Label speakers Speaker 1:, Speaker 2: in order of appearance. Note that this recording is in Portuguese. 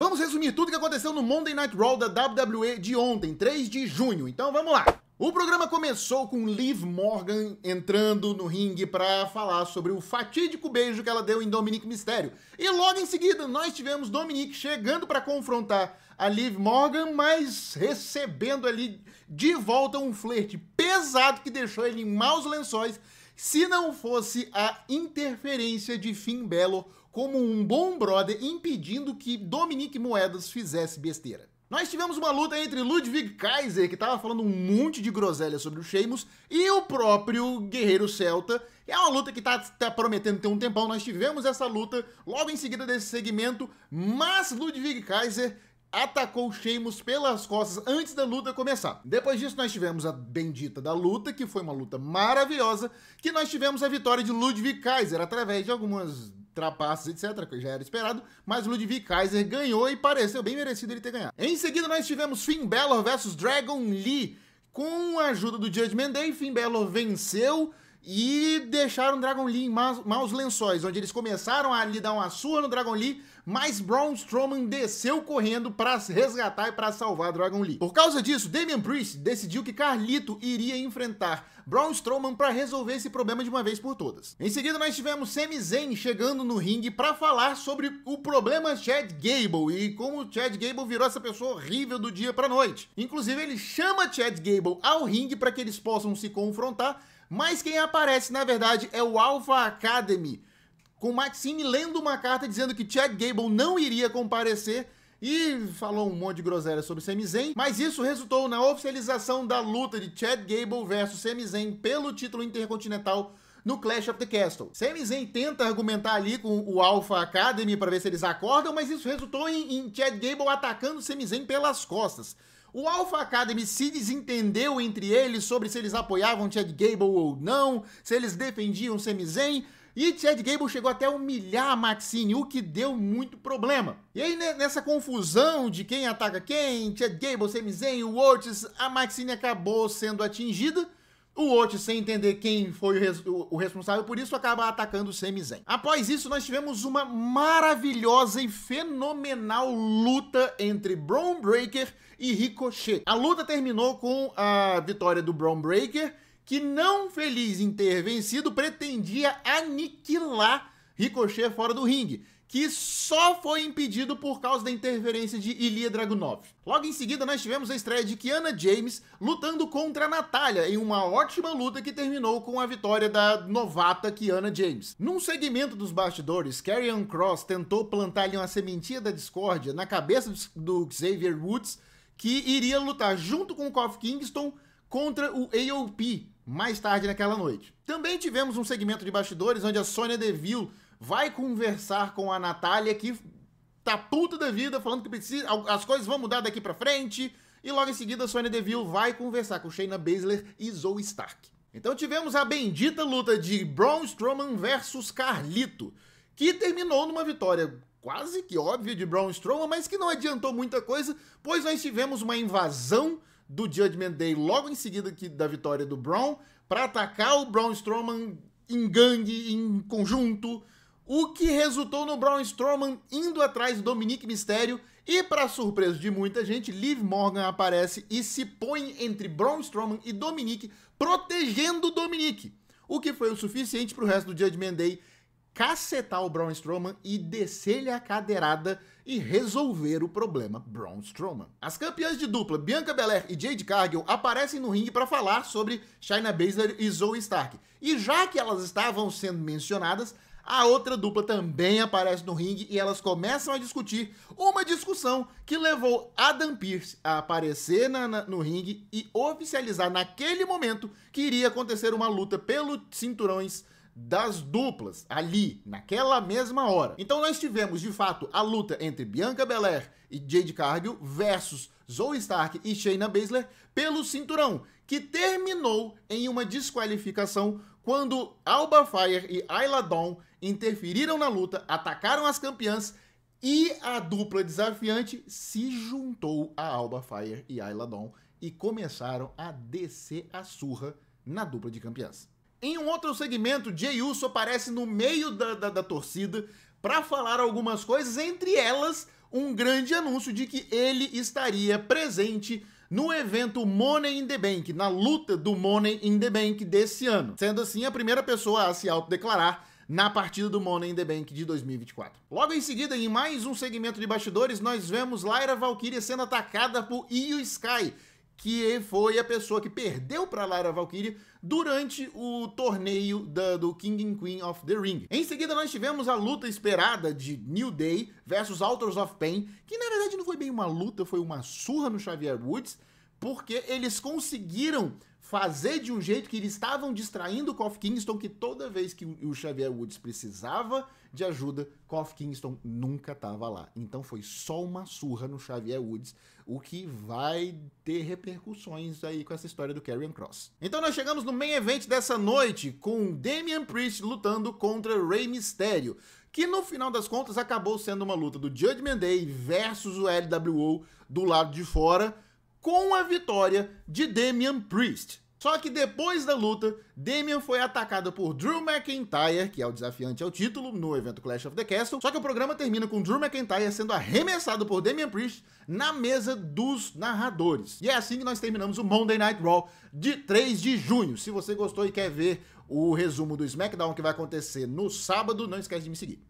Speaker 1: Vamos resumir tudo o que aconteceu no Monday Night Raw da WWE de ontem, 3 de junho. Então vamos lá. O programa começou com Liv Morgan entrando no ringue para falar sobre o fatídico beijo que ela deu em Dominic Mistério. E logo em seguida nós tivemos Dominic chegando para confrontar a Liv Morgan, mas recebendo ali de volta um flerte pesado que deixou ele em maus lençóis se não fosse a interferência de Finn Belo como um bom brother impedindo que Dominique Moedas fizesse besteira. Nós tivemos uma luta entre Ludwig Kaiser, que estava falando um monte de groselha sobre o Sheamus, e o próprio Guerreiro Celta. É uma luta que está tá prometendo ter um tempão. Nós tivemos essa luta logo em seguida desse segmento, mas Ludwig Kaiser atacou Sheamus pelas costas antes da luta começar. Depois disso, nós tivemos a bendita da luta, que foi uma luta maravilhosa, que nós tivemos a vitória de Ludwig Kaiser através de algumas trapaças, etc., que já era esperado, mas Ludwig Kaiser ganhou e pareceu bem merecido ele ter ganhado. Em seguida, nós tivemos Finn Balor versus Dragon Lee, com a ajuda do Judgment Day, Finn Balor venceu, e deixaram Dragon Lee em maus, maus lençóis, onde eles começaram a lhe dar uma surra no Dragon Lee, mas Braun Strowman desceu correndo para resgatar e para salvar Dragon Lee. Por causa disso, Damian Priest decidiu que Carlito iria enfrentar Braun Strowman para resolver esse problema de uma vez por todas. Em seguida, nós tivemos Sami Zayn chegando no ringue para falar sobre o problema Chad Gable e como Chad Gable virou essa pessoa horrível do dia para noite. Inclusive, ele chama Chad Gable ao ringue para que eles possam se confrontar, mas quem aparece na verdade é o Alpha Academy, com Maxime lendo uma carta dizendo que Chad Gable não iria comparecer e falou um monte de groselha sobre Sami Zayn, mas isso resultou na oficialização da luta de Chad Gable versus Sami Zayn pelo título intercontinental no Clash of the Castle. Sami Zayn tenta argumentar ali com o Alpha Academy para ver se eles acordam, mas isso resultou em, em Chad Gable atacando Sami Zayn pelas costas. O Alpha Academy se desentendeu entre eles sobre se eles apoiavam Chad Gable ou não, se eles defendiam Sami Zayn, e Chad Gable chegou até a humilhar a Maxine, o que deu muito problema. E aí, né, nessa confusão de quem ataca quem, Chad Gable, Sami Zayn, o Otis, a Maxine acabou sendo atingida. O Otis, sem entender quem foi o, responsável por isso, acaba atacando o Sami Zayn. Após isso, nós tivemos uma maravilhosa e fenomenal luta entre Braun Breaker e Ricochet. A luta terminou com a vitória do Braun Breaker que não feliz em ter vencido, pretendia aniquilar Ricochet fora do ringue, que só foi impedido por causa da interferência de Ilya Dragunov. Logo em seguida, nós tivemos a estreia de Kiana James lutando contra Natália em uma ótima luta que terminou com a vitória da novata Kiana James. Num segmento dos bastidores, Karrion Cross tentou plantar ali uma sementinha da discórdia na cabeça do Xavier Woods, que iria lutar junto com o Kofi Kingston contra o AOP, mais tarde naquela noite. Também tivemos um segmento de bastidores onde a Sônia Deville vai conversar com a Natália, que tá puta da vida, falando que precisa, as coisas vão mudar daqui para frente. E logo em seguida, a Sônia Deville vai conversar com Shayna Baszler e Zoe Stark. Então tivemos a bendita luta de Braun Strowman versus Carlito, que terminou numa vitória quase que óbvia de Braun Strowman, mas que não adiantou muita coisa, pois nós tivemos uma invasão do Judgment Day logo em seguida que, da vitória do Braun para atacar o Braun Strowman em gangue, em conjunto, o que resultou no Braun Strowman indo atrás do Dominique Mistério e, para surpresa de muita gente, Liv Morgan aparece e se põe entre Braun Strowman e Dominique, protegendo Dominique, o que foi o suficiente para o resto do Judgment Day cacetar o Braun Strowman e descer-lhe a cadeirada e resolver o problema Braun Strowman. As campeãs de dupla Bianca Belair e Jade Cargill aparecem no ringue para falar sobre Shayna Baszler e Zoe Stark. E já que elas estavam sendo mencionadas, a outra dupla também aparece no ringue e elas começam a discutir uma discussão que levou Adam Pearce a aparecer na, na, no ringue e oficializar naquele momento que iria acontecer uma luta pelos cinturões das duplas ali, naquela mesma hora. Então nós tivemos de fato a luta entre Bianca Belair e Jade Cargill versus Zoe Stark e Shayna Baszler pelo cinturão, que terminou em uma desqualificação quando Alba Fire e Ayla Dawn interferiram na luta, atacaram as campeãs e a dupla desafiante se juntou a Alba Fire e Ayla Dawn e começaram a descer a surra na dupla de campeãs. Em um outro segmento, Jey Uso aparece no meio da, da, da torcida para falar algumas coisas, entre elas um grande anúncio de que ele estaria presente no evento Money in the Bank, na luta do Money in the Bank desse ano, sendo assim a primeira pessoa a se autodeclarar na partida do Money in the Bank de 2024. Logo em seguida, em mais um segmento de bastidores, nós vemos Lyra Valkyria sendo atacada por Io Sky, que foi a pessoa que perdeu para Lara Valkyrie durante o torneio da, do King and Queen of the Ring. Em seguida, nós tivemos a luta esperada de New Day versus Authors of Pain, que na verdade não foi bem uma luta, foi uma surra no Xavier Woods porque eles conseguiram fazer de um jeito que eles estavam distraindo o Kof Kingston, que toda vez que o Xavier Woods precisava de ajuda, Kof Kingston nunca estava lá. Então foi só uma surra no Xavier Woods, o que vai ter repercussões aí com essa história do Karrion Cross. Então nós chegamos no main event dessa noite, com Damian Priest lutando contra Rey Mysterio, que no final das contas acabou sendo uma luta do Judgment Day versus o LWO do lado de fora, com a vitória de Damian Priest. Só que depois da luta, Damian foi atacado por Drew McIntyre, que é o desafiante ao título no evento Clash of the Castle. Só que o programa termina com Drew McIntyre sendo arremessado por Damian Priest na mesa dos narradores. E é assim que nós terminamos o Monday Night Raw de 3 de junho. Se você gostou e quer ver o resumo do SmackDown que vai acontecer no sábado, não esquece de me seguir.